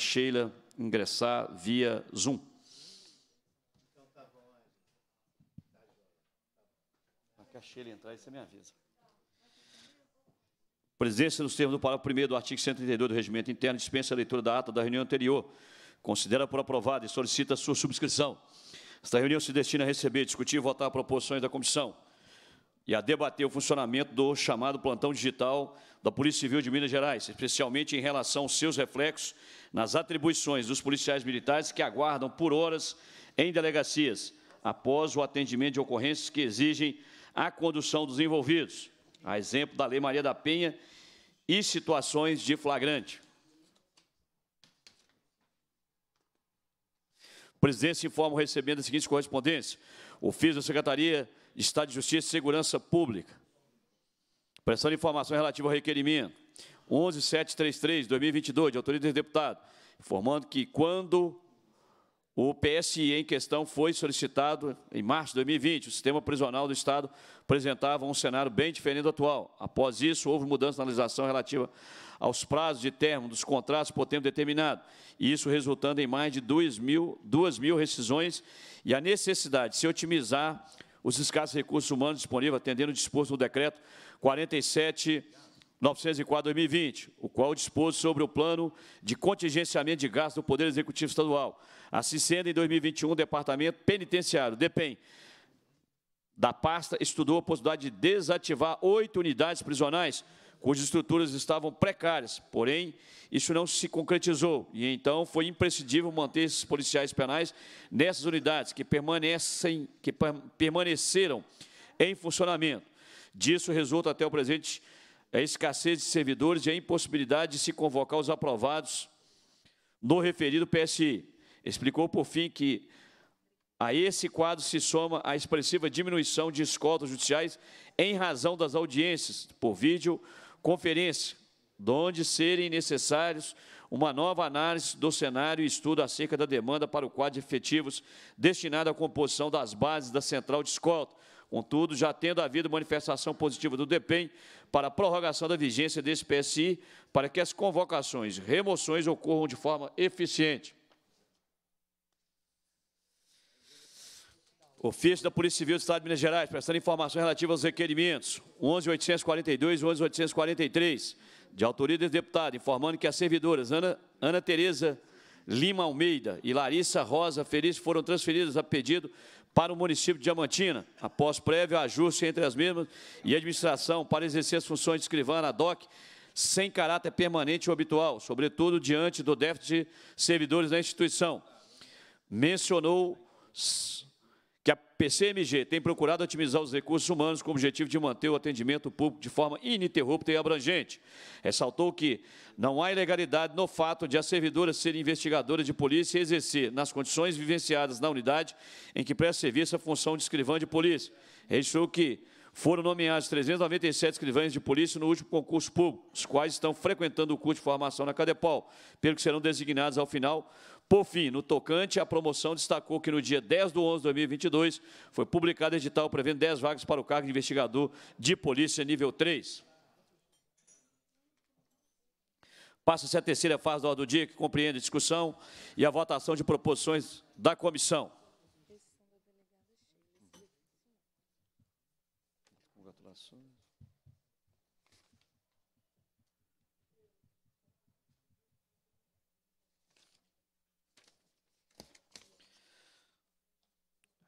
Sheila ingressar via Zoom. Então tá bom, é, tá bom. Tá a Sheila entrar, você me avisa. Presença nos termos do parágrafo 1 do artigo 132 do Regimento Interno dispensa a leitura da ata da reunião anterior. Considera por aprovada e solicita a sua subscrição. Esta reunião se destina a receber, discutir e votar proposições da comissão e a debater o funcionamento do chamado plantão digital da Polícia Civil de Minas Gerais, especialmente em relação aos seus reflexos nas atribuições dos policiais militares que aguardam por horas em delegacias, após o atendimento de ocorrências que exigem a condução dos envolvidos, a exemplo da Lei Maria da Penha e situações de flagrante. O presidente se informa recebendo a seguinte correspondência. FIS da Secretaria de Estado de Justiça e Segurança Pública Pressão de informação relativa ao requerimento 11733 2022 de autoria do deputado, informando que quando o PSI em questão foi solicitado em março de 2020. O sistema prisional do Estado apresentava um cenário bem diferente do atual. Após isso, houve mudança na legislação relativa aos prazos de termo dos contratos por tempo determinado, e isso resultando em mais de 2 mil, 2 mil rescisões e a necessidade de se otimizar os escassos recursos humanos disponíveis, atendendo o disposto no decreto 47.904-2020, o qual dispôs sobre o plano de contingenciamento de gastos do Poder Executivo Estadual. Assim sendo, em 2021, o Departamento Penitenciário, DEPEN, da pasta, estudou a possibilidade de desativar oito unidades prisionais cujas estruturas estavam precárias, porém, isso não se concretizou, e então foi imprescindível manter esses policiais penais nessas unidades que, permanecem, que permaneceram em funcionamento. Disso resulta até o presente a escassez de servidores e a impossibilidade de se convocar os aprovados no referido PSI. Explicou, por fim, que a esse quadro se soma a expressiva diminuição de escoltas judiciais em razão das audiências por vídeo conferência, donde serem necessários uma nova análise do cenário e estudo acerca da demanda para o quadro de efetivos destinado à composição das bases da central de escolta. Contudo, já tendo havido manifestação positiva do DEPEN para a prorrogação da vigência desse PSI, para que as convocações e remoções ocorram de forma eficiente. Ofício da Polícia Civil do Estado de Minas Gerais, prestando informações relativas aos requerimentos 11.842 e 11.843, de autoria do deputado, informando que as servidoras Ana, Ana Tereza Lima Almeida e Larissa Rosa Feliz foram transferidas a pedido para o município de Diamantina, após prévio ajuste entre as mesmas e administração para exercer as funções de escrivã na DOC, sem caráter permanente ou habitual, sobretudo diante do déficit de servidores da instituição. Mencionou PCMG tem procurado otimizar os recursos humanos com o objetivo de manter o atendimento público de forma ininterrupta e abrangente. Ressaltou que não há ilegalidade no fato de as servidoras serem investigadoras de polícia e exercer, nas condições vivenciadas na unidade em que presta serviço, a função de escrivã de polícia. Registrou que foram nomeados 397 escrivães de polícia no último concurso público, os quais estão frequentando o curso de formação na Cadepol, pelo que serão designados ao final por fim, no tocante a promoção, destacou que no dia 10 de 11 de 2022 foi publicado edital prevendo 10 vagas para o cargo de investigador de polícia nível 3. Passa-se a terceira fase da ordem do dia, que compreende a discussão e a votação de proposições da comissão.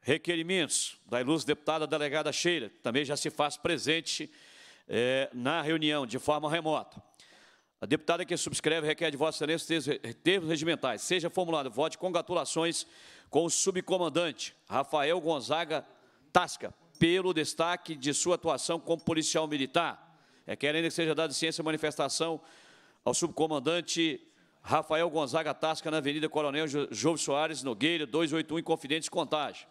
requerimentos da ilustre deputada delegada Sheila, que também já se faz presente é, na reunião, de forma remota. A deputada que subscreve requer de Vossa Excelência termos regimentais. Seja formulado voto de congratulações com o subcomandante Rafael Gonzaga Tasca, pelo destaque de sua atuação como policial militar. Requer é ainda que seja dada ciência manifestação ao subcomandante Rafael Gonzaga Tasca, na Avenida Coronel João Soares Nogueira, 281, em Confidentes Contagem.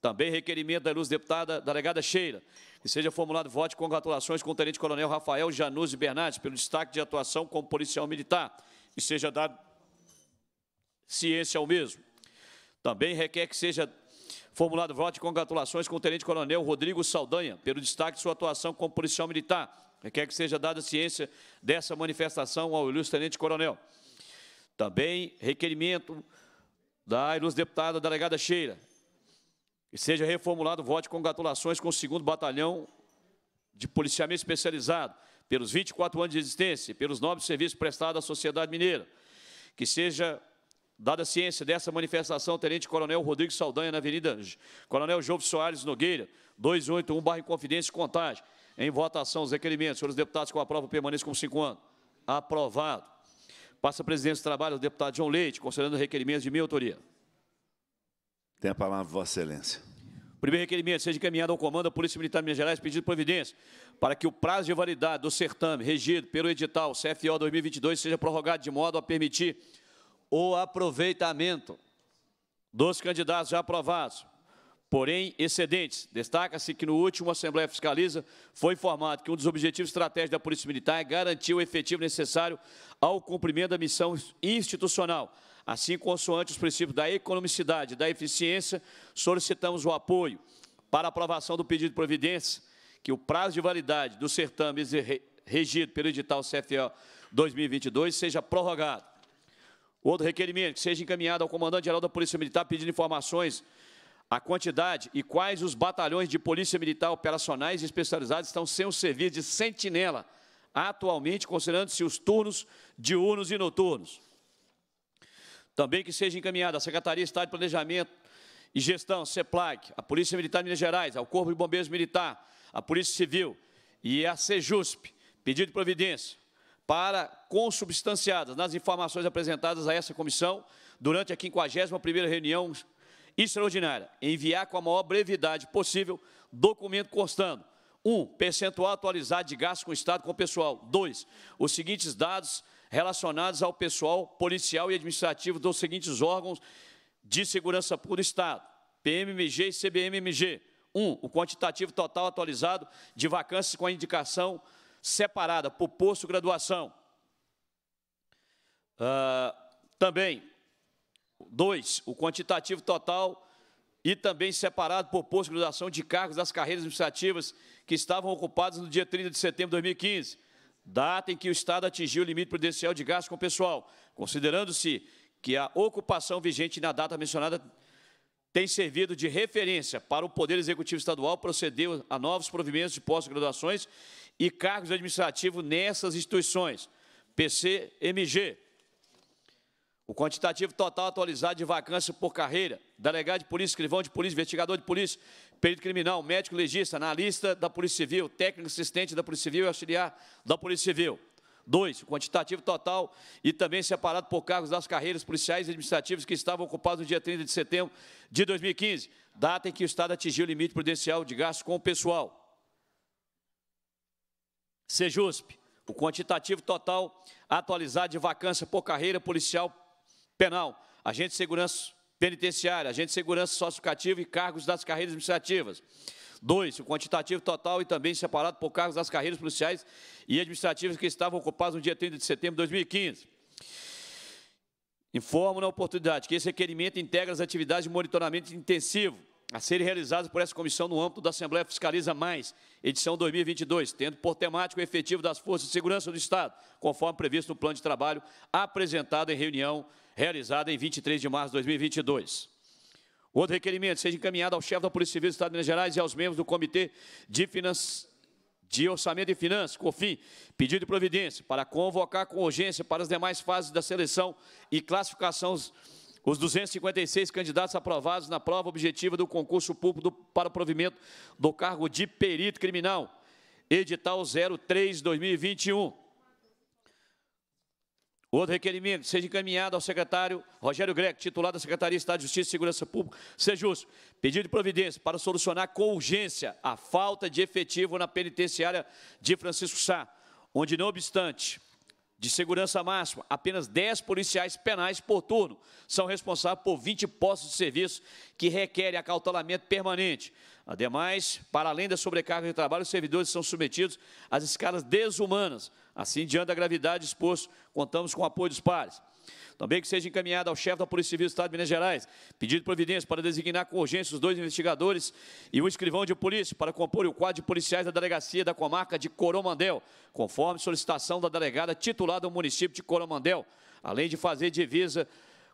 Também requerimento da ilustre deputada delegada Sheila, que seja formulado voto de congratulações com o tenente-coronel Rafael Januzzi Bernardes pelo destaque de atuação como policial militar, e seja dado ciência ao mesmo. Também requer que seja formulado voto de congratulações com o tenente-coronel Rodrigo Saldanha pelo destaque de sua atuação como policial militar. Requer que seja dada ciência dessa manifestação ao ilustre tenente-coronel. Também requerimento da ilustre deputada delegada Sheila, que seja reformulado o voto de congratulações com o 2 Batalhão de Policiamento Especializado, pelos 24 anos de existência, pelos nobres serviços prestados à sociedade mineira. Que seja dada ciência dessa manifestação, Tenente Coronel Rodrigo Saldanha, na Avenida Coronel Jovo Soares Nogueira, 281, barra em confidência e contagem. Em votação, os requerimentos. Senhores deputados, com a prova, permaneçam com cinco anos. Aprovado. Passa a presidência do trabalho o deputado João Leite, considerando requerimentos de minha autoria. Tem a palavra, Vossa Excelência. primeiro requerimento seja encaminhado ao Comando da Polícia Militar de Minas Gerais, pedido providência para que o prazo de validade do certame regido pelo edital CFO 2022 seja prorrogado de modo a permitir o aproveitamento dos candidatos já aprovados, porém excedentes. Destaca-se que no último Assembleia Fiscaliza foi informado que um dos objetivos estratégicos da Polícia Militar é garantir o efetivo necessário ao cumprimento da missão institucional, Assim, consoante os princípios da economicidade e da eficiência, solicitamos o apoio para aprovação do pedido de providência, que o prazo de validade do certame regido pelo edital CFO 2022 seja prorrogado. Outro requerimento, que seja encaminhado ao comandante-geral da Polícia Militar pedindo informações a quantidade e quais os batalhões de polícia militar operacionais e especializados estão sem o serviço de sentinela, atualmente considerando-se os turnos diurnos e noturnos. Também que seja encaminhada à Secretaria de Estado de Planejamento e Gestão, CEPLAG, à Polícia Militar de Minas Gerais, ao Corpo de Bombeiros Militar, à Polícia Civil e à CEJUSP, pedido de providência para consubstanciadas nas informações apresentadas a essa comissão durante a 51ª reunião extraordinária, enviar com a maior brevidade possível documento constando 1. Um, percentual atualizado de gastos com o Estado com o pessoal. 2. Os seguintes dados relacionados ao pessoal policial e administrativo dos seguintes órgãos de segurança pública do Estado, PMMG e CBMMG. Um, o quantitativo total atualizado de vacâncias com a indicação separada por posto graduação. Uh, também, dois, O quantitativo total e também separado por posto de graduação de cargos das carreiras administrativas que estavam ocupados no dia 30 de setembro de 2015 data em que o Estado atingiu o limite prudencial de gasto com o pessoal, considerando-se que a ocupação vigente na data mencionada tem servido de referência para o Poder Executivo Estadual proceder a novos provimentos de pós-graduações e cargos administrativos nessas instituições, PCMG. O quantitativo total atualizado de vacância por carreira, delegado de polícia, escrivão de polícia, investigador de polícia, perito criminal, médico legista, analista da Polícia Civil, técnico assistente da Polícia Civil e auxiliar da Polícia Civil. Dois, o quantitativo total e também separado por cargos das carreiras policiais e administrativas que estavam ocupados no dia 30 de setembro de 2015, data em que o Estado atingiu o limite prudencial de gastos com o pessoal. Sejusp, o quantitativo total atualizado de vacância por carreira policial penal, agente de segurança penitenciária, agente de segurança sociocativa e cargos das carreiras administrativas. Dois, o quantitativo total e também separado por cargos das carreiras policiais e administrativas que estavam ocupados no dia 30 de setembro de 2015. Informo na oportunidade que esse requerimento integra as atividades de monitoramento intensivo a serem realizadas por essa comissão no âmbito da Assembleia Fiscaliza Mais, edição 2022, tendo por temático o efetivo das forças de segurança do Estado, conforme previsto no plano de trabalho apresentado em reunião realizada em 23 de março de 2022. Outro requerimento seja encaminhado ao chefe da Polícia Civil do Estado de Minas Gerais e aos membros do Comitê de, de Orçamento e Finanças, fim pedido de providência para convocar com urgência para as demais fases da seleção e classificação os 256 candidatos aprovados na prova objetiva do concurso público do, para o provimento do cargo de perito criminal, edital 03-2021 Outro requerimento, seja encaminhado ao secretário Rogério Greco, titular da Secretaria de Estado de Justiça e Segurança Pública, seja justo, pedido de providência para solucionar com urgência a falta de efetivo na penitenciária de Francisco Sá, onde, não obstante, de segurança máxima, apenas 10 policiais penais por turno são responsáveis por 20 postos de serviço que requerem acautelamento permanente. Ademais, para além da sobrecarga de trabalho, os servidores são submetidos às escalas desumanas, Assim, diante da gravidade exposto, contamos com o apoio dos pares. Também que seja encaminhado ao chefe da Polícia Civil do Estado de Minas Gerais pedido de providência para designar com urgência os dois investigadores e o escrivão de polícia para compor o quadro de policiais da delegacia da comarca de Coromandel, conforme solicitação da delegada titulada do município de Coromandel, além de fazer divisa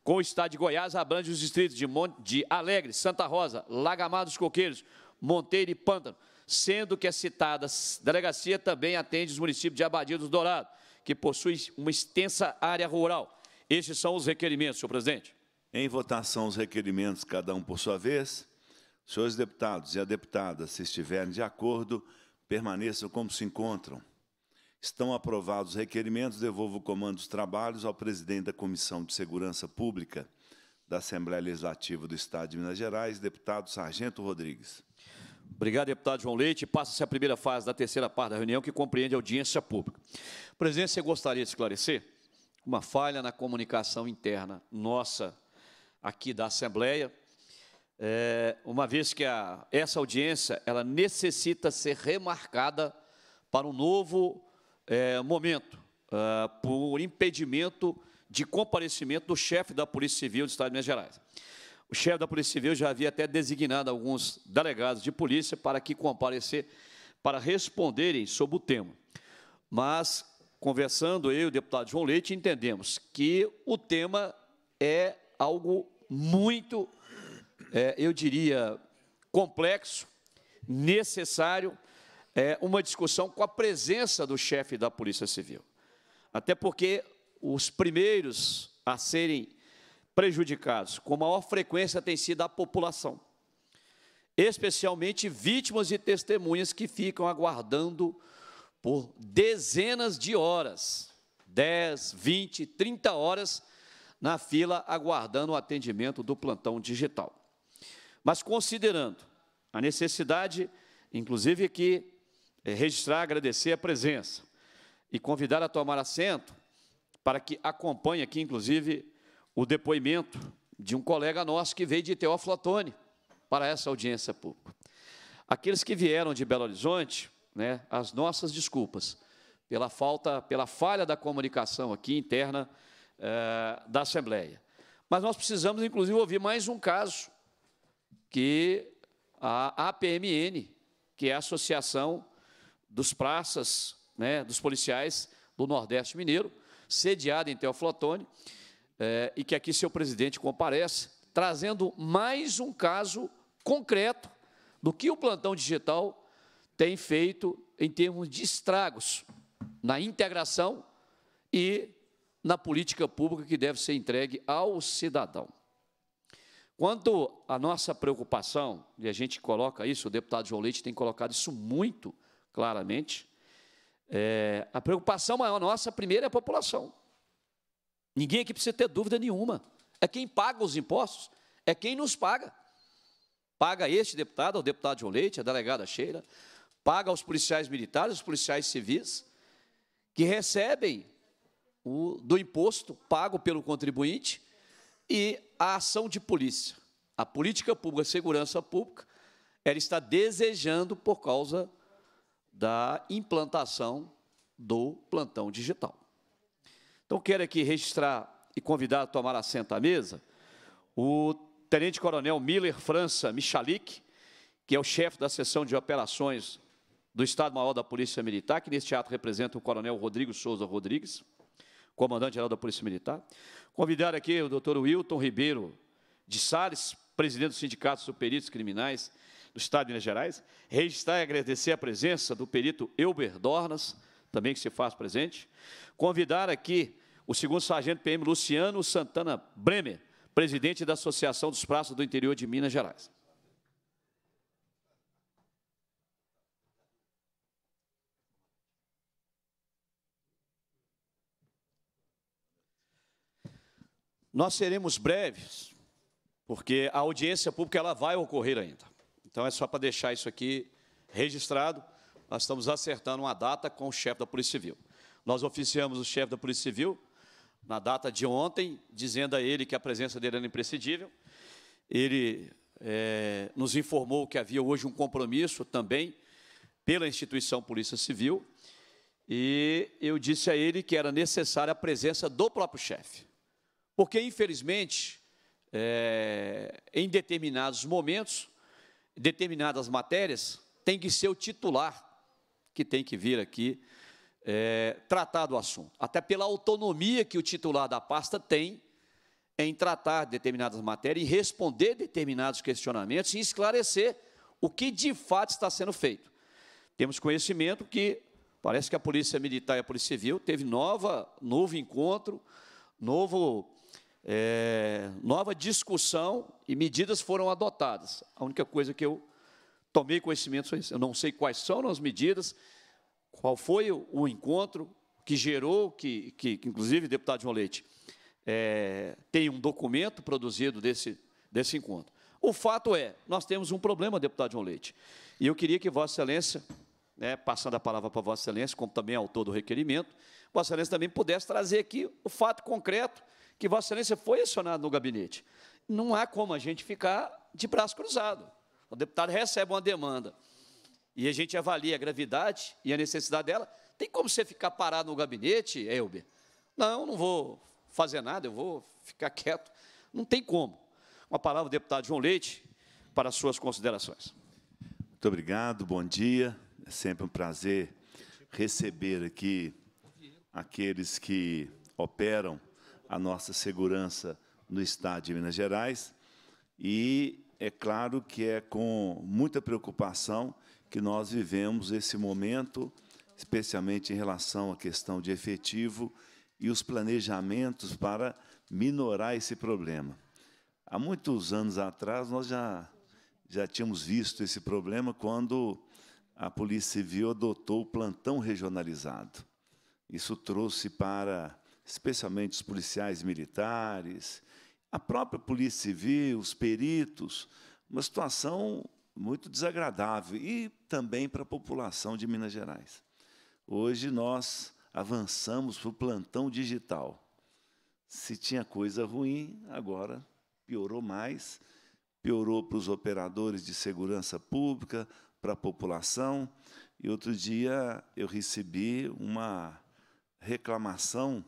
com o Estado de Goiás, abrange os distritos de, Monte, de Alegre, Santa Rosa, Lagamar dos Coqueiros, Monteiro e Pântano sendo que a é citada delegacia também atende os municípios de Abadia dos Dourados, que possui uma extensa área rural. Estes são os requerimentos, senhor presidente. Em votação, os requerimentos, cada um por sua vez. Senhores deputados e a deputada, se estiverem de acordo, permaneçam como se encontram. Estão aprovados os requerimentos, devolvo o comando dos trabalhos ao presidente da Comissão de Segurança Pública da Assembleia Legislativa do Estado de Minas Gerais, deputado Sargento Rodrigues. Obrigado, deputado João Leite. Passa-se a primeira fase da terceira parte da reunião, que compreende a audiência pública. Presidente, você gostaria de esclarecer uma falha na comunicação interna nossa aqui da Assembleia, é, uma vez que a, essa audiência ela necessita ser remarcada para um novo é, momento, é, por impedimento de comparecimento do chefe da Polícia Civil do Estado de Minas Gerais. O chefe da Polícia Civil já havia até designado alguns delegados de polícia para que comparecer para responderem sobre o tema. Mas, conversando eu e o deputado João Leite, entendemos que o tema é algo muito, é, eu diria, complexo, necessário, é, uma discussão com a presença do chefe da Polícia Civil. Até porque os primeiros a serem prejudicados, com maior frequência tem sido a população, especialmente vítimas e testemunhas que ficam aguardando por dezenas de horas 10, 20, 30 horas na fila aguardando o atendimento do plantão digital. Mas considerando a necessidade, inclusive aqui, é, registrar, agradecer a presença e convidar a tomar assento para que acompanhe aqui, inclusive, o depoimento de um colega nosso que veio de Teófilo Otoni para essa audiência pública. Aqueles que vieram de Belo Horizonte, né, as nossas desculpas pela falta, pela falha da comunicação aqui interna eh, da Assembleia. Mas nós precisamos, inclusive, ouvir mais um caso que a APMN, que é a Associação dos Praças, né, dos Policiais do Nordeste Mineiro, sediada em Teoflotone, é, e que aqui seu presidente comparece, trazendo mais um caso concreto do que o plantão digital tem feito em termos de estragos na integração e na política pública que deve ser entregue ao cidadão. Quanto à nossa preocupação, e a gente coloca isso, o deputado João Leite tem colocado isso muito claramente, é, a preocupação maior nossa, primeiro, é a população. Ninguém aqui precisa ter dúvida nenhuma. É quem paga os impostos, é quem nos paga. Paga este deputado, o deputado João Leite, a delegada Sheila, paga aos policiais militares, aos policiais civis, que recebem o, do imposto pago pelo contribuinte e a ação de polícia. A política pública, a segurança pública, ela está desejando por causa da implantação do plantão digital. Então, quero aqui registrar e convidar a tomar assento à mesa o Tenente Coronel Miller França Michalik, que é o chefe da seção de operações do Estado-Maior da Polícia Militar, que neste ato representa o Coronel Rodrigo Souza Rodrigues, comandante-geral da Polícia Militar. Convidar aqui o doutor Wilton Ribeiro de Sales, presidente do Sindicato dos Peritos Criminais do Estado de Minas Gerais. Registrar e agradecer a presença do perito Elber Dornas, também que se faz presente. Convidar aqui o segundo sargento PM Luciano Santana Bremer, presidente da Associação dos Praças do Interior de Minas Gerais. Nós seremos breves, porque a audiência pública ela vai ocorrer ainda. Então, é só para deixar isso aqui registrado. Nós estamos acertando uma data com o chefe da Polícia Civil. Nós oficiamos o chefe da Polícia Civil, na data de ontem, dizendo a ele que a presença dele era imprescindível. Ele é, nos informou que havia hoje um compromisso também pela instituição Polícia Civil. E eu disse a ele que era necessária a presença do próprio chefe. Porque, infelizmente, é, em determinados momentos, determinadas matérias, tem que ser o titular que tem que vir aqui é, tratar do assunto, até pela autonomia que o titular da pasta tem em tratar determinadas matérias e responder determinados questionamentos e esclarecer o que de fato está sendo feito. Temos conhecimento que parece que a Polícia Militar e a Polícia Civil teve nova, novo encontro, novo, é, nova discussão e medidas foram adotadas. A única coisa que eu tomei conhecimento, foi isso eu não sei quais são as medidas, qual foi o encontro que gerou, que, que, que inclusive, deputado João Leite, é, tem um documento produzido desse, desse encontro. O fato é, nós temos um problema, deputado João Leite, e eu queria que Vossa Excelência, né, passando a palavra para Vossa Excelência, como também é autor do requerimento, Vossa Excelência também pudesse trazer aqui o fato concreto que Vossa Excelência foi acionado no gabinete. Não há como a gente ficar de braço cruzado. O deputado recebe uma demanda e a gente avalia a gravidade e a necessidade dela, tem como você ficar parado no gabinete, Elber? Não, não vou fazer nada, eu vou ficar quieto. Não tem como. Uma palavra, deputado João Leite, para as suas considerações. Muito obrigado, bom dia. É sempre um prazer receber aqui aqueles que operam a nossa segurança no Estado de Minas Gerais. E é claro que é com muita preocupação que nós vivemos esse momento, especialmente em relação à questão de efetivo e os planejamentos para minorar esse problema. Há muitos anos atrás, nós já, já tínhamos visto esse problema quando a Polícia Civil adotou o plantão regionalizado. Isso trouxe para, especialmente, os policiais militares, a própria Polícia Civil, os peritos, uma situação muito desagradável e também para a população de Minas Gerais. Hoje nós avançamos para o plantão digital. Se tinha coisa ruim, agora piorou mais, piorou para os operadores de segurança pública, para a população. E outro dia eu recebi uma reclamação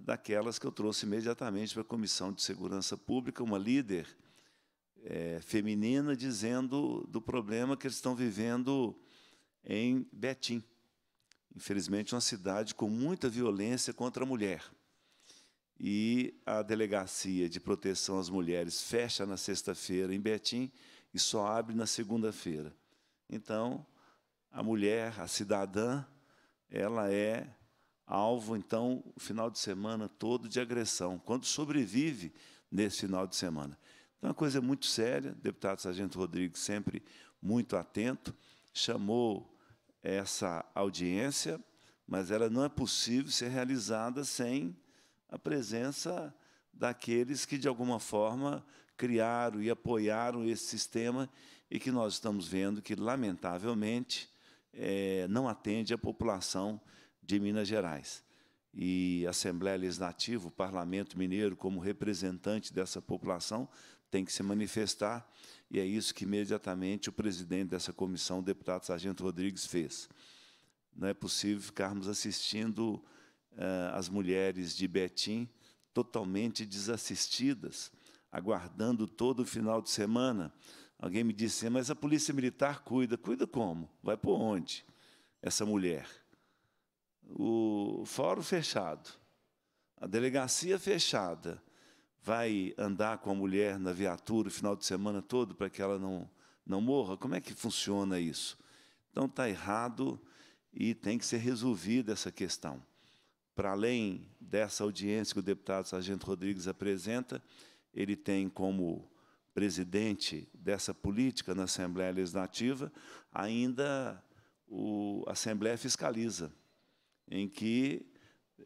daquelas que eu trouxe imediatamente para a Comissão de Segurança Pública, uma líder é, feminina dizendo do problema que eles estão vivendo em Betim. Infelizmente, uma cidade com muita violência contra a mulher. E a Delegacia de Proteção às Mulheres fecha na sexta-feira em Betim e só abre na segunda-feira. Então, a mulher, a cidadã, ela é alvo, então, o final de semana todo de agressão, quando sobrevive nesse final de semana. Então, é uma coisa muito séria. O deputado Sargento Rodrigues, sempre muito atento, chamou essa audiência, mas ela não é possível ser realizada sem a presença daqueles que, de alguma forma, criaram e apoiaram esse sistema e que nós estamos vendo que, lamentavelmente, é, não atende a população de Minas Gerais. E a Assembleia Legislativa, o Parlamento Mineiro, como representante dessa população, tem que se manifestar, e é isso que imediatamente o presidente dessa comissão, o deputado Sargento Rodrigues, fez. Não é possível ficarmos assistindo uh, as mulheres de Betim totalmente desassistidas, aguardando todo o final de semana. Alguém me disse, assim, mas a polícia militar cuida. Cuida como? Vai por onde essa mulher? O fórum fechado, a delegacia fechada, vai andar com a mulher na viatura o final de semana todo para que ela não, não morra? Como é que funciona isso? Então está errado e tem que ser resolvida essa questão. Para além dessa audiência que o deputado Sargento Rodrigues apresenta, ele tem como presidente dessa política na Assembleia Legislativa, ainda o, a Assembleia fiscaliza, em que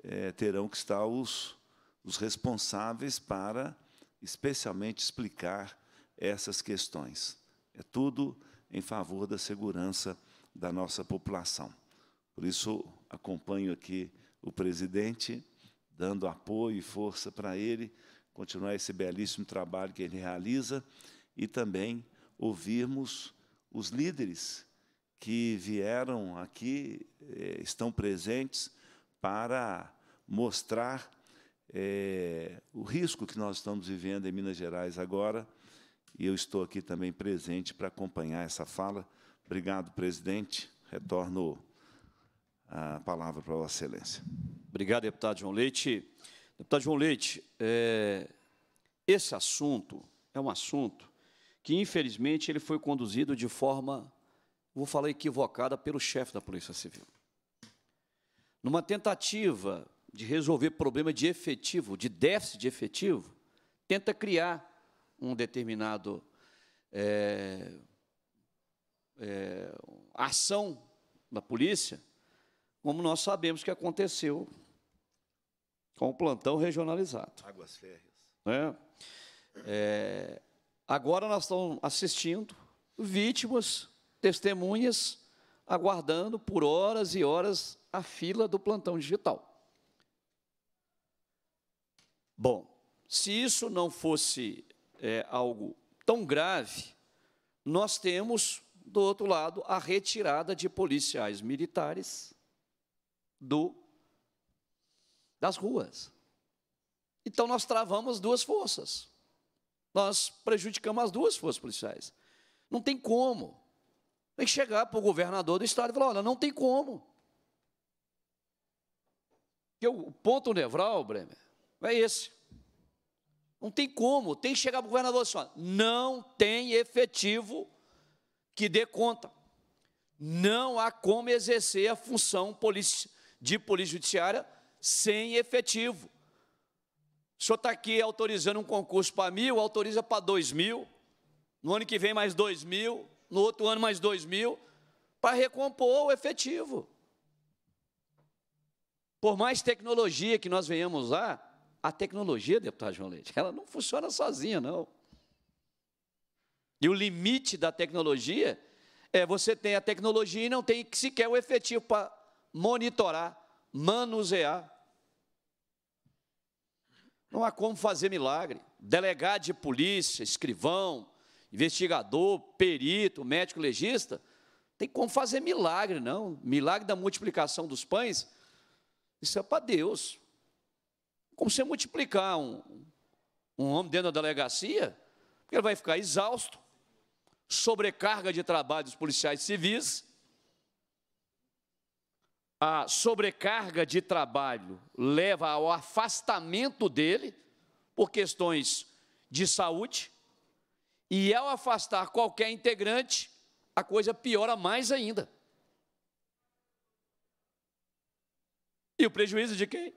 é, terão que estar os os responsáveis para, especialmente, explicar essas questões. É tudo em favor da segurança da nossa população. Por isso, acompanho aqui o presidente, dando apoio e força para ele continuar esse belíssimo trabalho que ele realiza e também ouvirmos os líderes que vieram aqui, eh, estão presentes para mostrar é, o risco que nós estamos vivendo em Minas Gerais agora, e eu estou aqui também presente para acompanhar essa fala. Obrigado, presidente. Retorno a palavra para Vossa Excelência. Obrigado, deputado João Leite. Deputado João Leite, é, esse assunto é um assunto que, infelizmente, ele foi conduzido de forma, vou falar equivocada, pelo chefe da Polícia Civil. Numa tentativa de resolver problema de efetivo, de déficit de efetivo, tenta criar um determinado é, é, ação da polícia, como nós sabemos que aconteceu com o plantão regionalizado. Águas férreas. Né? É, agora nós estamos assistindo vítimas, testemunhas, aguardando por horas e horas a fila do plantão digital. Bom, se isso não fosse é, algo tão grave, nós temos, do outro lado, a retirada de policiais militares do, das ruas. Então, nós travamos duas forças. Nós prejudicamos as duas forças policiais. Não tem como. Tem que chegar para o governador do estado e falar: olha, não tem como. Porque o ponto nevral, Bremer, é esse. Não tem como, tem que chegar para o governador assim, não tem efetivo que dê conta. Não há como exercer a função de polícia judiciária sem efetivo. O senhor está aqui autorizando um concurso para mil, autoriza para dois mil, no ano que vem mais dois mil, no outro ano mais dois mil, para recompor o efetivo. Por mais tecnologia que nós venhamos lá, a tecnologia, deputado João Leite, ela não funciona sozinha, não. E o limite da tecnologia é você tem a tecnologia e não tem sequer o efetivo para monitorar, manusear. Não há como fazer milagre. Delegado de polícia, escrivão, investigador, perito, médico legista, tem como fazer milagre, não. Milagre da multiplicação dos pães, isso é para Deus. Como você multiplicar um, um homem dentro da delegacia, porque ele vai ficar exausto, sobrecarga de trabalho dos policiais civis, a sobrecarga de trabalho leva ao afastamento dele por questões de saúde, e ao afastar qualquer integrante, a coisa piora mais ainda. E o prejuízo de quem?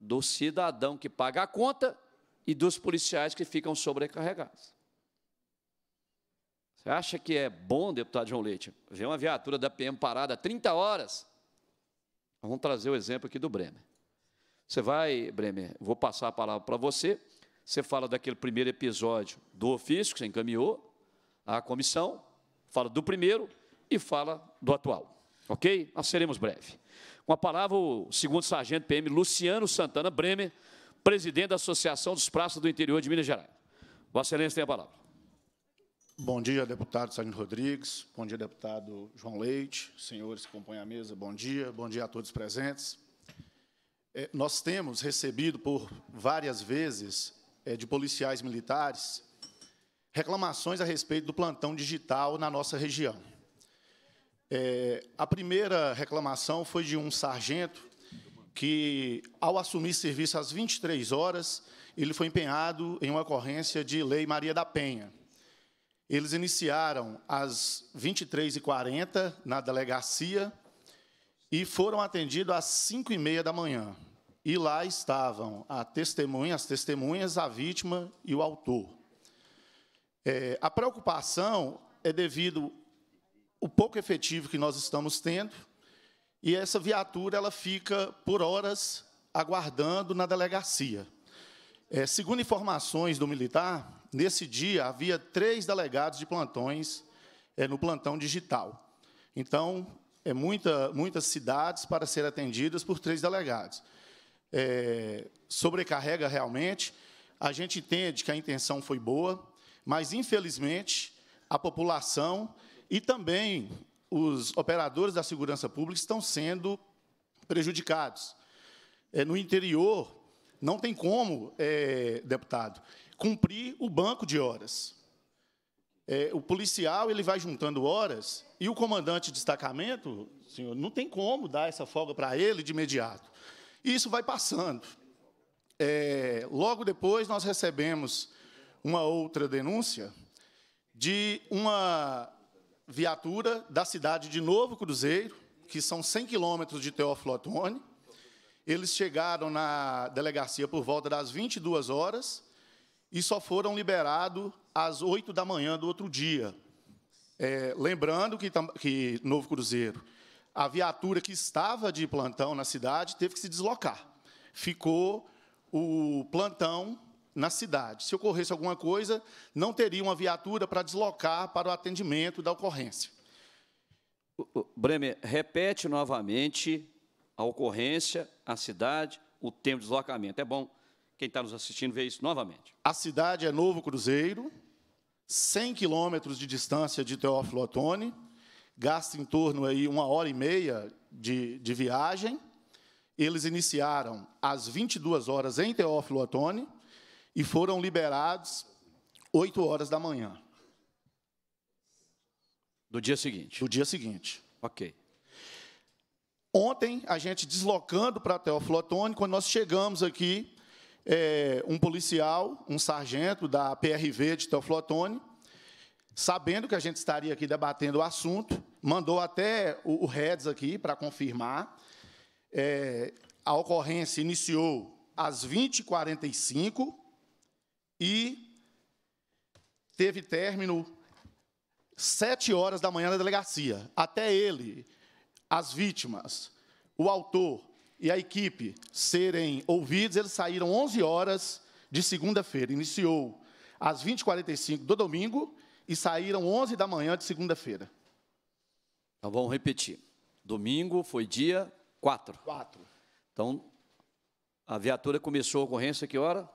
do cidadão que paga a conta e dos policiais que ficam sobrecarregados. Você acha que é bom, deputado João Leite, ver uma viatura da PM parada 30 horas? Vamos trazer o exemplo aqui do Bremer. Você vai, Bremer, vou passar a palavra para você. Você fala daquele primeiro episódio do ofício que você encaminhou à comissão, fala do primeiro e fala do atual. Ok? Nós seremos breves. Com a palavra, o segundo sargento PM Luciano Santana Bremer, presidente da Associação dos Praças do Interior de Minas Gerais. Vossa Excelência tem a palavra. Bom dia, deputado Sargento Rodrigues. Bom dia, deputado João Leite. Senhores que compõem a mesa, bom dia. Bom dia a todos presentes. É, nós temos recebido por várias vezes é, de policiais militares reclamações a respeito do plantão digital na nossa região. É, a primeira reclamação foi de um sargento que, ao assumir serviço às 23 horas, ele foi empenhado em uma ocorrência de Lei Maria da Penha. Eles iniciaram às 23h40 na delegacia e foram atendidos às 5h30 da manhã. E lá estavam a testemunha, as testemunhas, a vítima e o autor. É, a preocupação é devido o pouco efetivo que nós estamos tendo, e essa viatura ela fica por horas aguardando na delegacia. É, segundo informações do militar, nesse dia havia três delegados de plantões é, no plantão digital. Então, é muita, muitas cidades para ser atendidas por três delegados. É, sobrecarrega realmente. A gente entende que a intenção foi boa, mas, infelizmente, a população e também os operadores da segurança pública estão sendo prejudicados. É, no interior, não tem como, é, deputado, cumprir o banco de horas. É, o policial ele vai juntando horas e o comandante de destacamento, senhor, não tem como dar essa folga para ele de imediato. E isso vai passando. É, logo depois, nós recebemos uma outra denúncia de uma viatura da cidade de Novo Cruzeiro, que são 100 quilômetros de Teófilo Otoni. Eles chegaram na delegacia por volta das 22 horas e só foram liberados às 8 da manhã do outro dia. É, lembrando que, que Novo Cruzeiro, a viatura que estava de plantão na cidade teve que se deslocar. Ficou o plantão na cidade. Se ocorresse alguma coisa, não teria uma viatura para deslocar para o atendimento da ocorrência. Bremer, repete novamente a ocorrência, a cidade, o tempo de deslocamento. É bom quem está nos assistindo ver isso novamente. A cidade é Novo Cruzeiro, 100 quilômetros de distância de Teófilo Otoni, gasta em torno aí uma hora e meia de, de viagem. Eles iniciaram às 22 horas em Teófilo Otoni, e foram liberados 8 horas da manhã. Do dia seguinte? Do dia seguinte. Ok. Ontem, a gente deslocando para Teófilo Otoni, quando nós chegamos aqui, é, um policial, um sargento da PRV de Teófilo Otoni, sabendo que a gente estaria aqui debatendo o assunto, mandou até o, o Reds aqui para confirmar. É, a ocorrência iniciou às 20h45, e teve término sete horas da manhã na delegacia. Até ele, as vítimas, o autor e a equipe serem ouvidos, eles saíram 11 horas de segunda-feira. Iniciou às 20h45 do domingo e saíram 11 da manhã de segunda-feira. Então, vamos repetir. Domingo foi dia 4. 4. Então, a viatura começou a ocorrência que hora?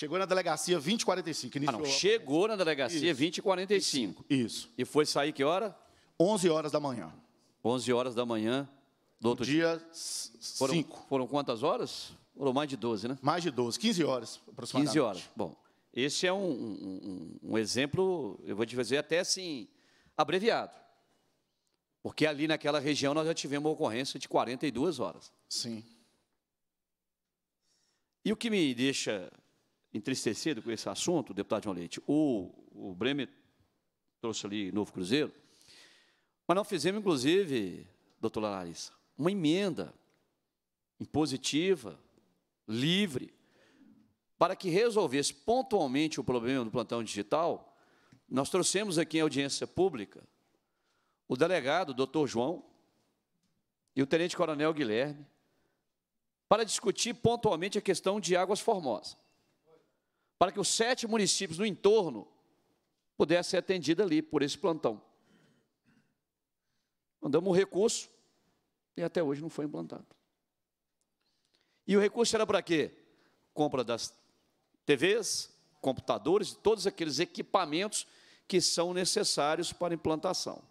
Chegou na delegacia 20h45. Ah, não, chegou na delegacia 20h45. Isso. E foi sair que hora? 11 horas da manhã. 11 horas da manhã do outro dia. Dia 5. Foram, quantas horas? Foram mais de 12, né? Mais de 12, 15 horas aproximadamente. 15 horas. Bom, esse é um, um, um exemplo, eu vou te dizer até assim, abreviado. Porque ali naquela região nós já tivemos uma ocorrência de 42 horas. Sim. E o que me deixa entristecido com esse assunto, deputado João Leite, o, o Bremer trouxe ali Novo Cruzeiro, mas nós fizemos, inclusive, doutora Larissa, uma emenda impositiva, livre, para que resolvesse pontualmente o problema do plantão digital, nós trouxemos aqui em audiência pública o delegado, o doutor João, e o tenente-coronel Guilherme, para discutir pontualmente a questão de Águas Formosas para que os sete municípios no entorno pudessem ser atendidos ali por esse plantão. Mandamos um recurso e até hoje não foi implantado. E o recurso era para quê? Compra das TVs, computadores, todos aqueles equipamentos que são necessários para implantação.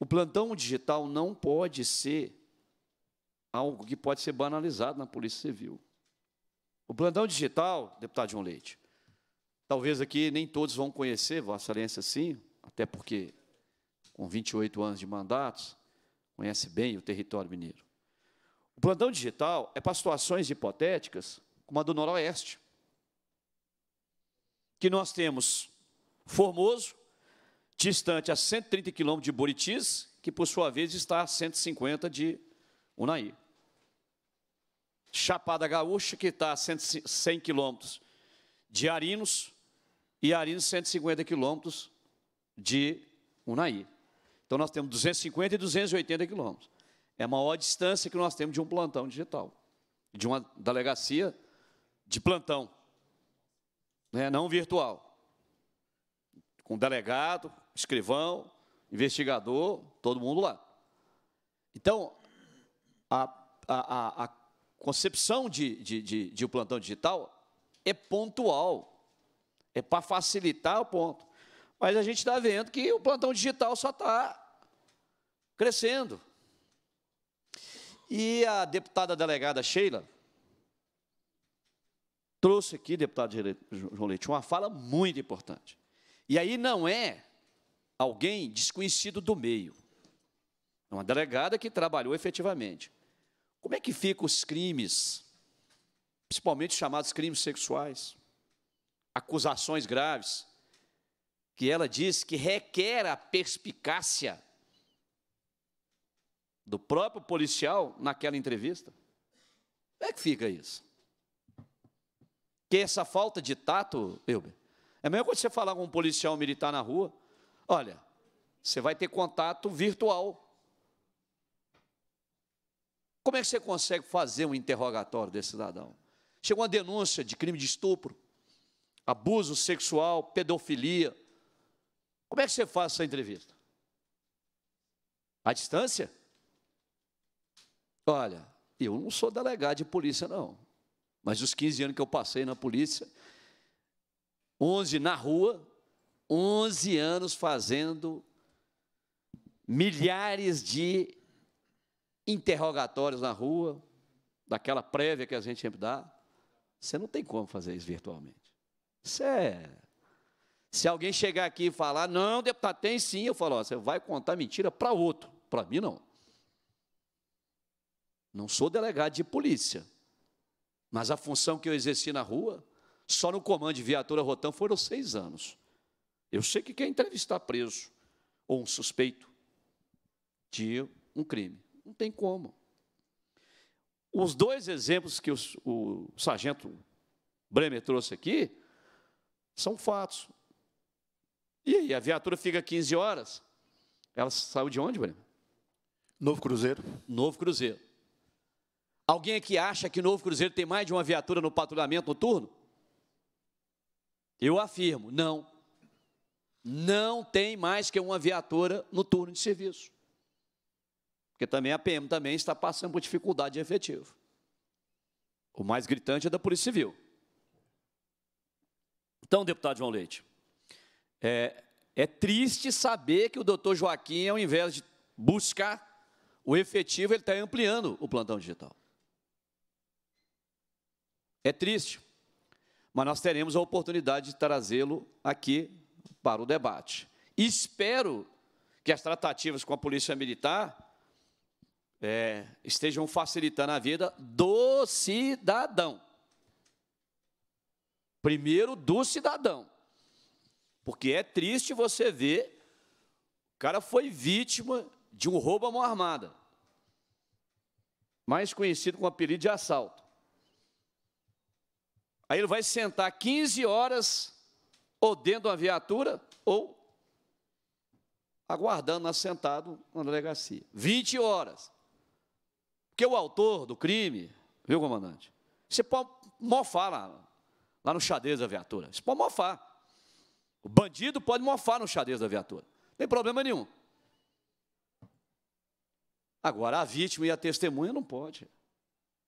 O plantão digital não pode ser algo que pode ser banalizado na Polícia Civil. O plantão digital, deputado João Leite, Talvez aqui nem todos vão conhecer, Vossa Excelência sim, até porque com 28 anos de mandatos, conhece bem o território mineiro. O plantão digital é para situações hipotéticas como a do Noroeste, que nós temos Formoso, distante a 130 quilômetros de Buritis, que, por sua vez, está a 150 de Unaí. Chapada Gaúcha, que está a 100 quilômetros de Arinos, e Arinos 150 quilômetros de Unai. Então nós temos 250 e 280 quilômetros. É a maior distância que nós temos de um plantão digital, de uma delegacia de plantão, né? não virtual. Com delegado, escrivão, investigador, todo mundo lá. Então, a, a, a concepção de, de, de, de um plantão digital é pontual. É para facilitar o ponto. Mas a gente está vendo que o plantão digital só está crescendo. E a deputada delegada Sheila trouxe aqui, deputado João Leite, uma fala muito importante. E aí não é alguém desconhecido do meio. É uma delegada que trabalhou efetivamente. Como é que ficam os crimes, principalmente chamados crimes sexuais? acusações graves, que ela diz que requer a perspicácia do próprio policial naquela entrevista. Como é que fica isso? Que essa falta de tato, Wilber, é mesmo quando você falar com um policial militar na rua, olha, você vai ter contato virtual. Como é que você consegue fazer um interrogatório desse cidadão? Chegou uma denúncia de crime de estupro abuso sexual, pedofilia. Como é que você faz essa entrevista? À distância? Olha, eu não sou delegado de polícia, não. Mas os 15 anos que eu passei na polícia, 11 na rua, 11 anos fazendo milhares de interrogatórios na rua, daquela prévia que a gente sempre dá. Você não tem como fazer isso virtualmente. Isso é. Se alguém chegar aqui e falar, não, deputado, tem sim, eu falo, ó, você vai contar mentira para outro, para mim não. Não sou delegado de polícia, mas a função que eu exerci na rua, só no comando de viatura Rotão, foram seis anos. Eu sei que quer entrevistar preso ou um suspeito de um crime. Não tem como. Os dois exemplos que o, o sargento Bremer trouxe aqui são fatos. E aí, a viatura fica 15 horas. Ela saiu de onde, Breno? Novo Cruzeiro. Novo Cruzeiro. Alguém aqui acha que Novo Cruzeiro tem mais de uma viatura no patrulhamento noturno? Eu afirmo, não. Não tem mais que uma viatura no turno de serviço. Porque também a PM também está passando por dificuldade de efetivo. O mais gritante é da Polícia Civil. Então, deputado João Leite, é, é triste saber que o doutor Joaquim, ao invés de buscar o efetivo, ele está ampliando o plantão digital. É triste, mas nós teremos a oportunidade de trazê-lo aqui para o debate. Espero que as tratativas com a Polícia Militar é, estejam facilitando a vida do cidadão. Primeiro do cidadão. Porque é triste você ver o cara foi vítima de um roubo à mão armada, mais conhecido com o apelido de assalto. Aí ele vai sentar 15 horas ou dentro de uma viatura ou aguardando assentado na delegacia. 20 horas. Porque o autor do crime, viu, comandante? Você pode mofar lá, lá no xadrez da viatura. Isso pode mofar. O bandido pode mofar no xadrez da viatura. Não tem problema nenhum. Agora, a vítima e a testemunha não pode.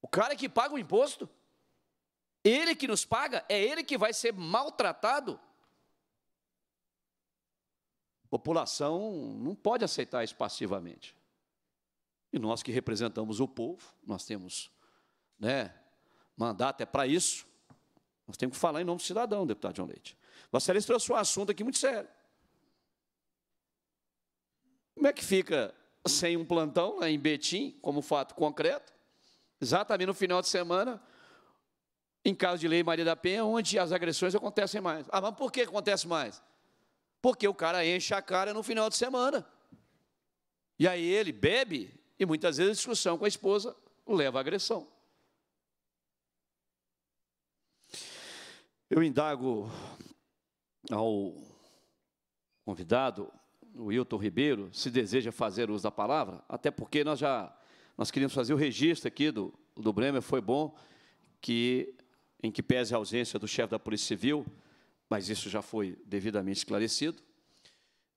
O cara que paga o imposto, ele que nos paga, é ele que vai ser maltratado. A população não pode aceitar isso passivamente. E nós que representamos o povo, nós temos né, mandato é para isso, nós temos que falar em nome do cidadão, deputado João Leite. Vossa Excelência trouxe um assunto aqui muito sério. Como é que fica sem um plantão lá em Betim, como fato concreto? Exatamente no final de semana, em caso de lei Maria da Penha, onde as agressões acontecem mais. Ah, mas por que acontece mais? Porque o cara enche a cara no final de semana. E aí ele bebe, e muitas vezes a discussão com a esposa leva à agressão. Eu indago ao convidado, o Hilton Ribeiro, se deseja fazer uso da palavra, até porque nós já nós queríamos fazer o registro aqui do, do Bremer, foi bom que, em que pese a ausência do chefe da Polícia Civil, mas isso já foi devidamente esclarecido,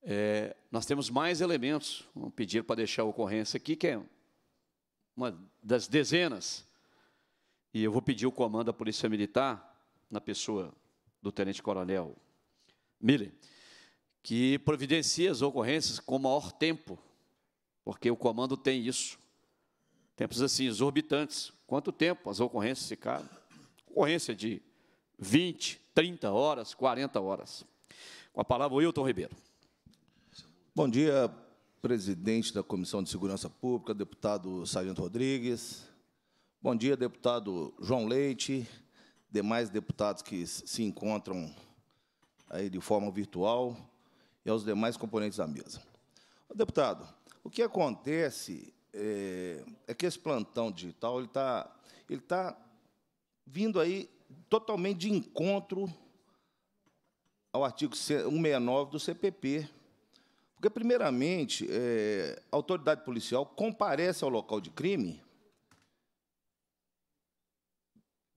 é, nós temos mais elementos, um pedido para deixar a ocorrência aqui, que é uma das dezenas, e eu vou pedir o comando da Polícia Militar na pessoa do tenente-coronel Miller, que providencia as ocorrências com maior tempo, porque o comando tem isso. Tempos assim, exorbitantes. Quanto tempo as ocorrências ficaram? Ocorrência de 20, 30 horas, 40 horas. Com a palavra, Wilton Ribeiro. Bom dia, presidente da Comissão de Segurança Pública, deputado Sargento Rodrigues. Bom dia, deputado João Leite demais deputados que se encontram aí de forma virtual e aos demais componentes da mesa. Deputado, o que acontece é, é que esse plantão digital ele está ele tá vindo aí totalmente de encontro ao artigo 169 do CPP, porque, primeiramente, é, a autoridade policial comparece ao local de crime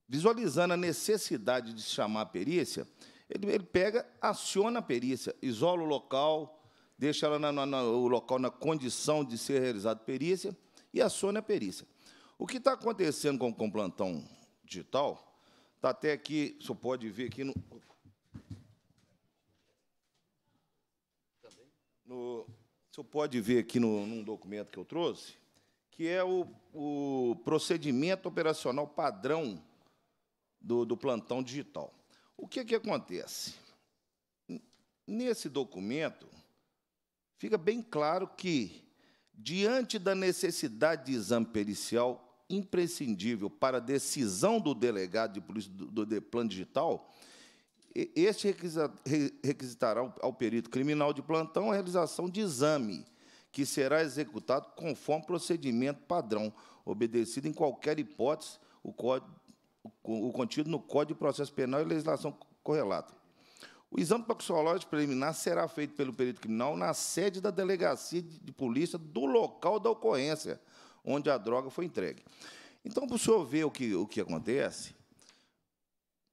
Visualizando a necessidade de chamar a perícia, ele, ele pega, aciona a perícia, isola o local, deixa ela na, na, o local na condição de ser realizada perícia e aciona a perícia. O que está acontecendo com, com o plantão digital está até aqui, você pode ver aqui no, no você pode ver aqui no, num documento que eu trouxe, que é o, o procedimento operacional padrão do, do plantão digital. O que, que acontece? Nesse documento, fica bem claro que, diante da necessidade de exame pericial imprescindível para a decisão do delegado de polícia do, do plano digital, este requisitará ao perito criminal de plantão a realização de exame, que será executado conforme procedimento padrão, obedecido em qualquer hipótese o Código o contido no Código de Processo Penal e legislação correlata. O exame toxicológico preliminar será feito pelo perito criminal na sede da delegacia de polícia do local da ocorrência, onde a droga foi entregue. Então, para o senhor ver o que, o que acontece,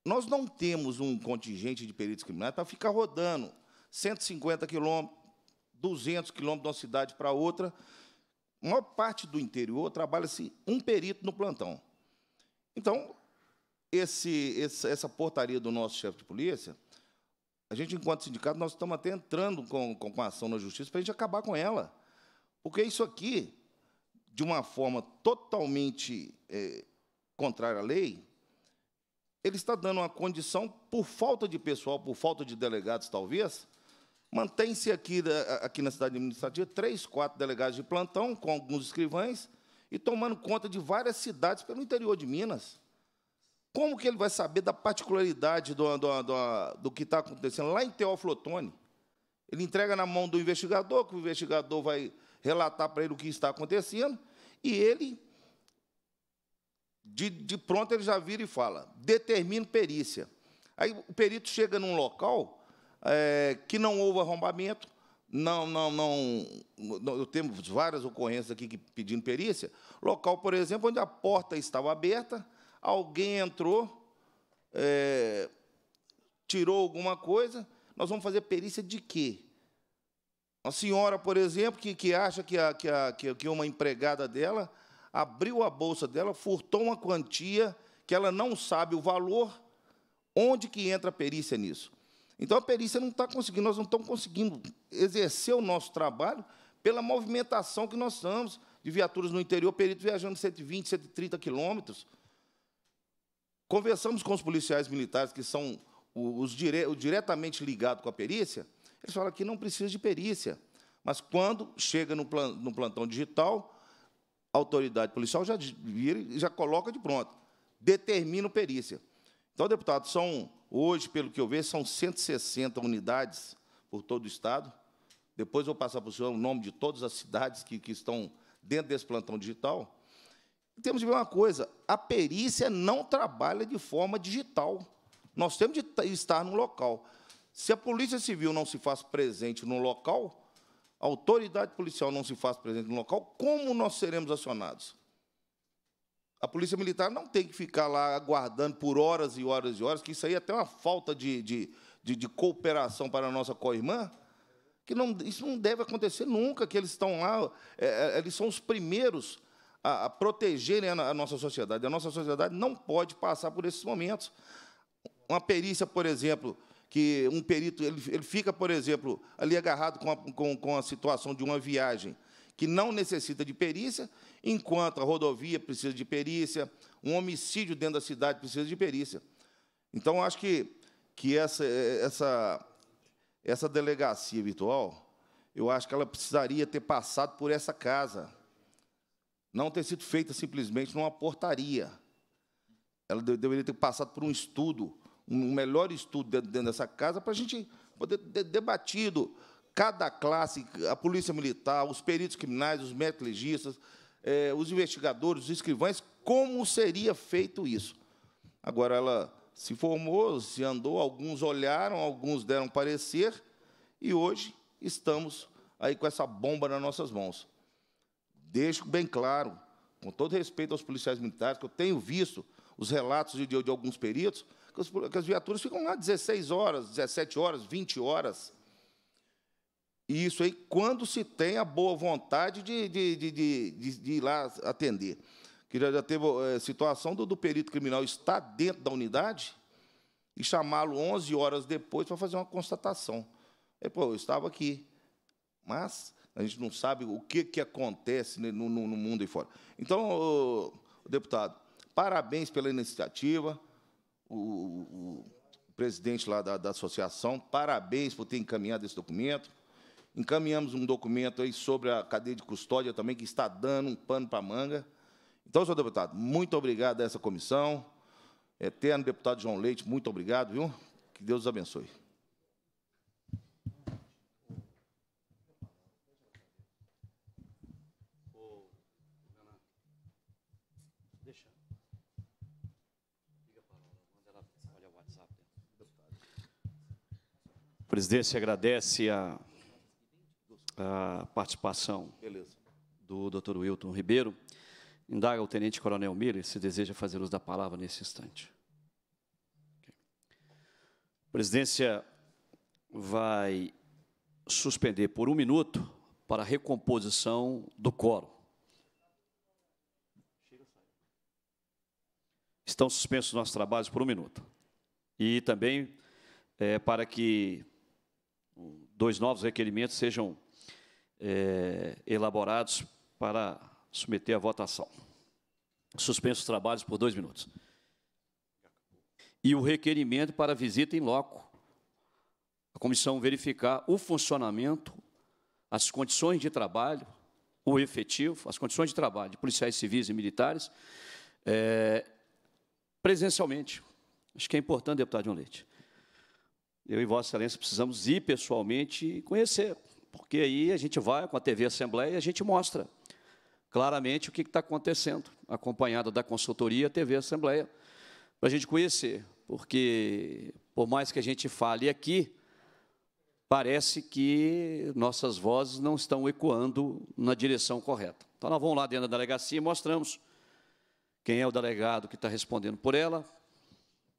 nós não temos um contingente de peritos criminais para ficar rodando 150 quilômetros, 200 quilômetros de uma cidade para outra. A maior parte do interior trabalha-se um perito no plantão. Então, esse, essa portaria do nosso chefe de polícia, a gente, enquanto sindicato, nós estamos até entrando com, com a ação na justiça para a gente acabar com ela. Porque isso aqui, de uma forma totalmente é, contrária à lei, ele está dando uma condição, por falta de pessoal, por falta de delegados, talvez, mantém-se aqui, aqui na cidade administrativa três, quatro delegados de plantão, com alguns escrivães, e tomando conta de várias cidades pelo interior de Minas. Como que ele vai saber da particularidade do, do, do, do que está acontecendo lá em Teófilo Ele entrega na mão do investigador, que o investigador vai relatar para ele o que está acontecendo, e ele, de, de pronto, ele já vira e fala, determina perícia. Aí o perito chega num local é, que não houve arrombamento, não, não, não, não, Eu tenho várias ocorrências aqui que pedindo perícia. Local, por exemplo, onde a porta estava aberta, alguém entrou, é, tirou alguma coisa, nós vamos fazer perícia de quê? Uma senhora, por exemplo, que, que acha que, a, que, a, que uma empregada dela abriu a bolsa dela, furtou uma quantia que ela não sabe o valor, onde que entra a perícia nisso? Então a perícia não está conseguindo, nós não estamos conseguindo exercer o nosso trabalho pela movimentação que nós estamos de viaturas no interior, perito viajando 120, 130 quilômetros. Conversamos com os policiais militares, que são os dire diretamente ligados com a perícia, eles falam que não precisa de perícia. Mas quando chega no, plan no plantão digital, a autoridade policial já vira e já coloca de pronto, determina perícia. Então, deputado, são, hoje, pelo que eu vejo, são 160 unidades por todo o Estado. Depois vou passar para o senhor o nome de todas as cidades que, que estão dentro desse plantão digital temos de ver uma coisa: a perícia não trabalha de forma digital. Nós temos de estar no local. Se a Polícia Civil não se faz presente no local, a autoridade policial não se faz presente no local, como nós seremos acionados? A Polícia Militar não tem que ficar lá aguardando por horas e horas e horas, que isso aí é até uma falta de, de, de, de cooperação para a nossa co-irmã, que não, isso não deve acontecer nunca, que eles estão lá, é, é eles são os primeiros a, a né, a, a nossa sociedade. A nossa sociedade não pode passar por esses momentos. Uma perícia, por exemplo, que um perito ele, ele fica, por exemplo, ali agarrado com a, com, com a situação de uma viagem que não necessita de perícia, enquanto a rodovia precisa de perícia, um homicídio dentro da cidade precisa de perícia. Então, acho que, que essa, é, essa, essa delegacia virtual, eu acho que ela precisaria ter passado por essa casa não ter sido feita simplesmente numa portaria. Ela deveria ter passado por um estudo, um melhor estudo dentro dessa casa, para a gente poder ter debatido cada classe, a polícia militar, os peritos criminais, os médicos legistas, é, os investigadores, os escrivães, como seria feito isso. Agora, ela se formou, se andou, alguns olharam, alguns deram parecer, e hoje estamos aí com essa bomba nas nossas mãos. Deixo bem claro, com todo respeito aos policiais militares, que eu tenho visto os relatos de, de alguns peritos, que, os, que as viaturas ficam lá 16 horas, 17 horas, 20 horas. E isso aí, quando se tem a boa vontade de, de, de, de ir lá atender. Que já, já teve a eh, é, situação do, do, perito criminal estar dentro da unidade e chamá-lo 11 horas depois para fazer uma constatação. Ele, é, pô, eu estava aqui, mas a gente não sabe o que, que acontece no, no, no mundo e fora. Então, deputado, parabéns pela iniciativa. O, o presidente lá da, da, associação, parabéns por ter encaminhado esse documento. Encaminhamos um documento aí sobre a cadeia de custódia também, que está dando um pano para a manga. Então, senhor deputado, muito obrigado a essa comissão. Eterno deputado João Leite, muito obrigado, viu? Que Deus os abençoe. presidência agradece a, a participação Beleza. do doutor Wilton Ribeiro. Indaga o Tenente Coronel Miller se deseja fazer uso da palavra nesse instante. A presidência vai suspender por um minuto para a recomposição do quórum. Estão suspensos nossos trabalhos por um minuto. E também é, para que dois novos requerimentos sejam é, elaborados para submeter à votação. Suspenso os trabalhos por dois minutos. E o requerimento para visita em loco. A comissão verificar o funcionamento, as condições de trabalho, o efetivo, as condições de trabalho de policiais civis e militares, é, presencialmente. Acho que é importante, deputado João Leite eu e Vossa Excelência precisamos ir pessoalmente e conhecer, porque aí a gente vai com a TV Assembleia e a gente mostra claramente o que está acontecendo, acompanhado da consultoria TV Assembleia, para a gente conhecer, porque por mais que a gente fale aqui, parece que nossas vozes não estão ecoando na direção correta. Então, nós vamos lá dentro da delegacia e mostramos quem é o delegado que está respondendo por ela,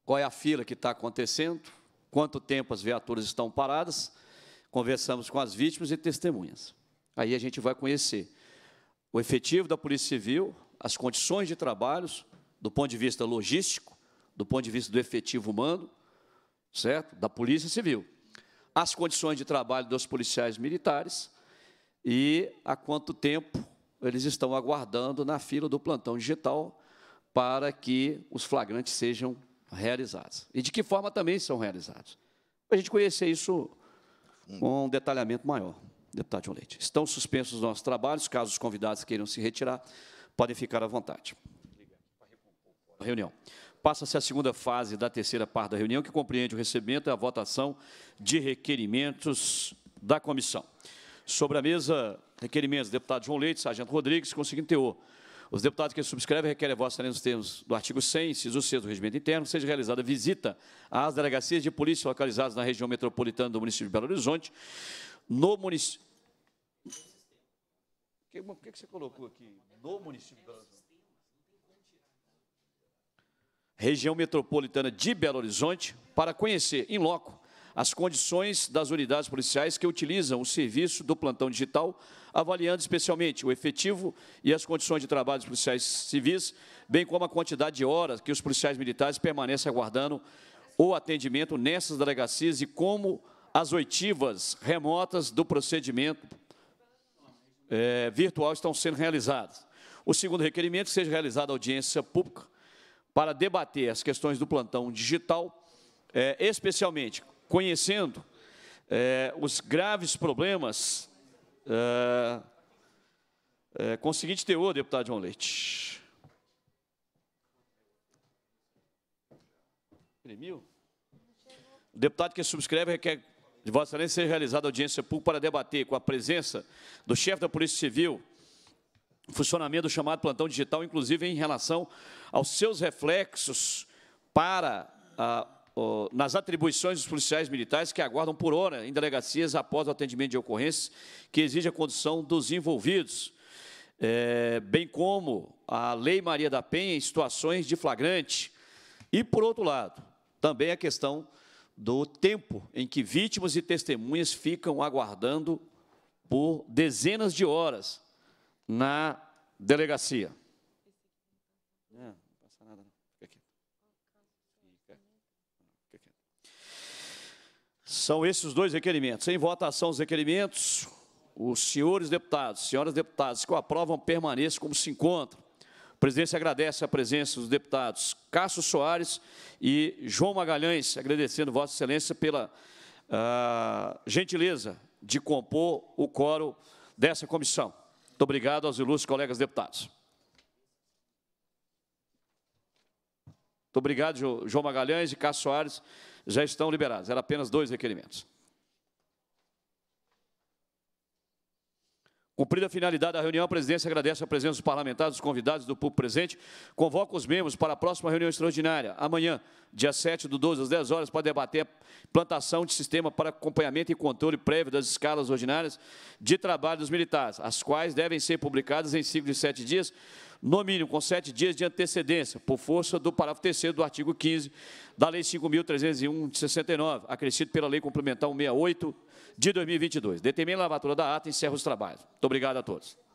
qual é a fila que está acontecendo, quanto tempo as viaturas estão paradas, conversamos com as vítimas e testemunhas. Aí a gente vai conhecer o efetivo da Polícia Civil, as condições de trabalhos, do ponto de vista logístico, do ponto de vista do efetivo humano, certo? Da Polícia Civil. As condições de trabalho dos policiais militares e há quanto tempo eles estão aguardando na fila do plantão digital para que os flagrantes sejam realizados. E de que forma também são realizados. Para a gente conhecer isso com um detalhamento maior, deputado João Leite. Estão suspensos os nossos trabalhos, caso os convidados queiram se retirar, podem ficar à vontade. reunião. Passa-se a segunda fase da terceira parte da reunião, que compreende o recebimento e a votação de requerimentos da comissão. Sobre a mesa, requerimentos, deputado João Leite, sargento Rodrigues, conseguindo o teor. Os deputados que subscrevem requerem a vossa nos termos do artigo 100, inciso 6 do Regimento Interno, seja realizada visita às delegacias de polícia localizadas na região metropolitana do município de Belo Horizonte, no município... Por que, que você colocou aqui? No município de Belo Horizonte? Região metropolitana de Belo Horizonte, para conhecer em loco as condições das unidades policiais que utilizam o serviço do plantão digital, avaliando especialmente o efetivo e as condições de trabalho dos policiais civis, bem como a quantidade de horas que os policiais militares permanecem aguardando o atendimento nessas delegacias e como as oitivas remotas do procedimento é, virtual estão sendo realizadas. O segundo requerimento, que seja realizada audiência pública para debater as questões do plantão digital, é, especialmente conhecendo é, os graves problemas, é, é, com o seguinte teor, deputado João Leite. O deputado que subscreve requer de Vossa Excelência ser realizada audiência pública para debater com a presença do chefe da Polícia Civil o funcionamento do chamado plantão digital, inclusive em relação aos seus reflexos para a nas atribuições dos policiais militares que aguardam por hora em delegacias após o atendimento de ocorrências que exige a condução dos envolvidos, é, bem como a Lei Maria da Penha em situações de flagrante. E, por outro lado, também a questão do tempo em que vítimas e testemunhas ficam aguardando por dezenas de horas na delegacia. São esses os dois requerimentos. Em votação os requerimentos, os senhores deputados, senhoras deputadas que o aprovam permaneçam como se encontram. A presidência agradece a presença dos deputados Cássio Soares e João Magalhães, agradecendo Vossa Excelência pela uh, gentileza de compor o coro dessa comissão. Muito obrigado aos ilustres colegas deputados. Muito obrigado, João Magalhães e Cássio Soares já estão liberados. Eram apenas dois requerimentos. Cumprida a finalidade da reunião, a presidência agradece a presença dos parlamentares, dos convidados do público presente. Convoca os membros para a próxima reunião extraordinária, amanhã, dia 7 do 12, às 10 horas, para debater a plantação de sistema para acompanhamento e controle prévio das escalas ordinárias de trabalho dos militares, as quais devem ser publicadas em ciclo de sete dias no mínimo com sete dias de antecedência, por força do parágrafo terceiro do artigo 15 da Lei 5.301 de 69, acrescido pela Lei Complementar 168 de 2022. determina a lavatura da ata e encerra os trabalhos. Muito obrigado a todos.